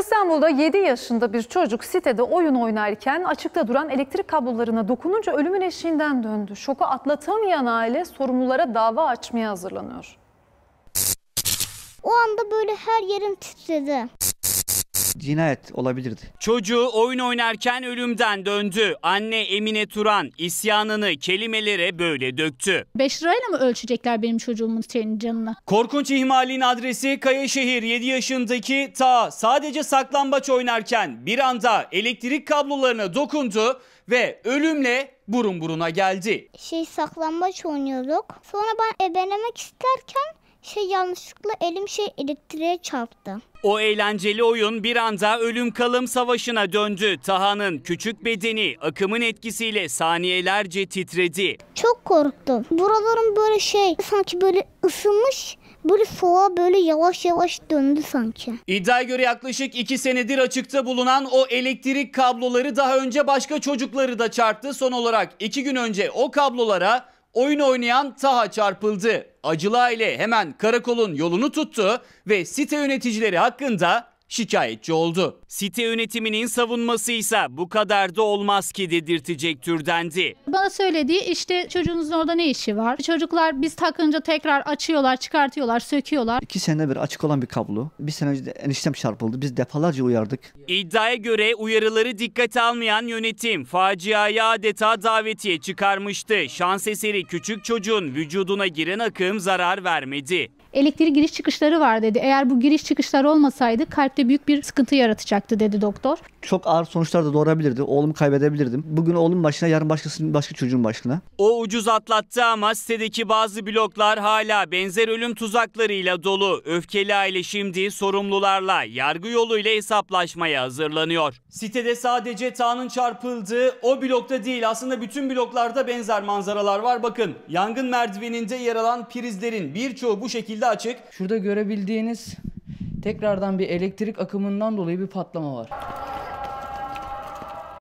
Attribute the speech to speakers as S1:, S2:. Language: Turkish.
S1: İstanbul'da 7 yaşında bir çocuk sitede oyun oynarken açıkta duran elektrik kablolarına dokununca ölümün eşiğinden döndü. Şoku atlatamayan aile sorumlulara dava açmaya hazırlanıyor.
S2: O anda böyle her yerim titredi
S3: cinayet olabilirdi. Çocuğu oyun oynarken ölümden döndü. Anne Emine Turan isyanını kelimelere böyle döktü.
S1: 5 lirayla mı ölçecekler benim çocuğumun senin canını?
S3: Korkunç ihmalin adresi Kayaşehir 7 yaşındaki Ta sadece saklambaç oynarken bir anda elektrik kablolarına dokundu ve ölümle burun buruna geldi.
S2: Şey saklambaç oynuyorduk. Sonra ben ebelemek isterken şey yanlışlıkla elim şey elektriğe çarptı.
S3: O eğlenceli oyun bir anda ölüm kalım savaşına döndü. Taha'nın küçük bedeni akımın etkisiyle saniyelerce titredi.
S2: Çok korktum. Buralarım böyle şey sanki böyle ısınmış böyle soğuğa böyle yavaş yavaş döndü sanki. İddiaya göre yaklaşık
S3: 2 senedir açıkta bulunan o elektrik kabloları daha önce başka çocukları da çarptı. Son olarak 2 gün önce o kablolara oyun oynayan Taha çarpıldı. Acıla ile hemen karakolun yolunu tuttu ve site yöneticileri hakkında şikayetçi oldu. Site yönetiminin savunması ise bu kadar da olmaz ki dedirtecek türdendi.
S1: Bana söylediği işte çocuğunuzun orada ne işi var? Çocuklar biz takınca tekrar açıyorlar, çıkartıyorlar, söküyorlar. İki
S4: sene bir açık olan bir kablo. Bir sene önce de eniştem çarpıldı. Biz defalarca uyardık.
S3: İddiaya göre uyarıları dikkate almayan yönetim faciaya adeta davetiye çıkarmıştı. Şans eseri küçük çocuğun vücuduna giren akım zarar vermedi
S1: elektrik giriş çıkışları var dedi. Eğer bu giriş çıkışlar olmasaydı kalpte büyük bir sıkıntı yaratacaktı dedi doktor.
S4: Çok ağır sonuçlar da doğurabilirdi. Oğlumu kaybedebilirdim. Bugün oğlum başına yarın başkasının başka çocuğun başına.
S3: O ucuz atlattı ama sitedeki bazı bloklar hala benzer ölüm tuzaklarıyla dolu. Öfkeli aile şimdi sorumlularla yargı yoluyla hesaplaşmaya hazırlanıyor. Sitede sadece Tağ'ın çarpıldığı o blokta değil aslında bütün bloklarda benzer manzaralar var. Bakın yangın merdiveninde yer alan prizlerin birçoğu bu şekilde şekilde açık. Şurada görebildiğiniz tekrardan bir elektrik akımından dolayı bir patlama var.